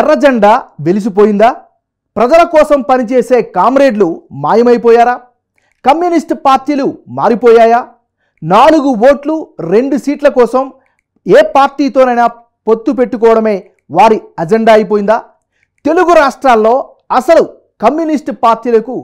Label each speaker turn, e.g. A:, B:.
A: ఎర్రజెండా వెలిసిపోయిందా ప్రజల కోసం పనిచేసే కామ్రేడ్లు మాయమైపోయారా కమ్యూనిస్ట్ పార్టీలు మారిపోయాయా నాలుగు ఓట్లు రెండు సీట్ల కోసం ఏ పార్టీతోనైనా పొత్తు పెట్టుకోవడమే వారి అజెండా అయిపోయిందా తెలుగు రాష్ట్రాల్లో అసలు కమ్యూనిస్టు పార్టీలకు